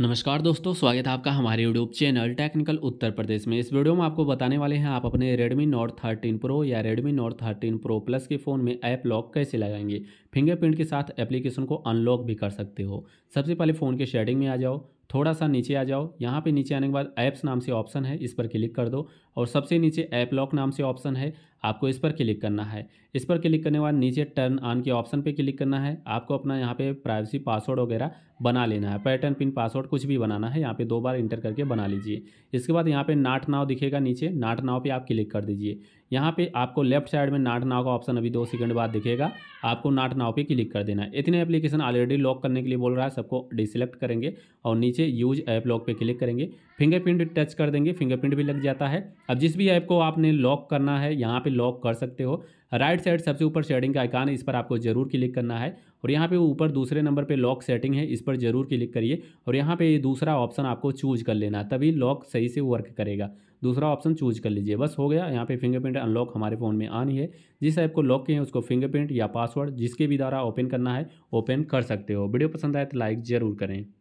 नमस्कार दोस्तों स्वागत है आपका हमारे YouTube channel technical Uttar Pradesh में इस वीडियो में आपको बताने वाले हैं आप अपने Redmi Note 13 Pro या Redmi Note 13 Pro Plus के फ़ोन में ऐप लॉक कैसे लगाएंगे फिंगरप्रिंट के साथ एप्लीकेशन को अनलॉक भी कर सकते हो सबसे पहले फ़ोन के शेडिंग में आ जाओ थोड़ा सा नीचे आ जाओ यहाँ पे नीचे आने के बाद ऐप्स नाम से ऑप्शन है इस पर क्लिक कर दो और सबसे नीचे ऐप लॉक नाम से ऑप्शन है आपको इस पर क्लिक करना है इस पर क्लिक करने के बाद नीचे टर्न ऑन के ऑप्शन पे क्लिक करना है आपको अपना यहाँ पे प्राइवेसी पासवर्ड वगैरह बना लेना है पैटर्न पिन पासवर्ड कुछ भी बनाना है यहाँ पर दो बार इंटर करके बना लीजिए इसके बाद यहाँ पर नाट नाव दिखेगा नीचे नाट नाव पर आप क्लिक कर दीजिए यहाँ पे आपको लेफ्ट साइड में नाट नाव का ऑप्शन अभी दो सेकंड बाद दिखेगा आपको नाट नाव पे क्लिक कर देना है इतने एप्लीकेशन ऑलरेडी लॉक करने के लिए बोल रहा है सबको डिसलेक्ट करेंगे और नीचे नीचे यूज ऐप लॉक पे क्लिक करेंगे फिंगरप्रिंट टच कर देंगे फिंगरप्रिंट भी लग जाता है अब जिस भी ऐप को आपने लॉक करना है यहाँ पे लॉक कर सकते हो राइट साइड सबसे ऊपर शेडिंग का आइकान है इस पर आपको ज़रूर क्लिक करना है और यहाँ पे ऊपर दूसरे नंबर पे लॉक सेटिंग है इस पर ज़रूर क्लिक करिए और यहाँ पे दूसरा ऑप्शन आपको चूज कर लेना तभी लॉक सही से वर्क करेगा दूसरा ऑप्शन चूज कर लीजिए बस हो गया यहाँ पे फिंगरप्रिंट अनलॉक हमारे फ़ोन में आनी है जिस ऐप को लॉक किए हैं उसको फिंगरप्रिंट या पासवर्ड जिसके भी द्वारा ओपन करना है ओपन कर सकते हो वीडियो पसंद आए तो लाइक ज़रूर करें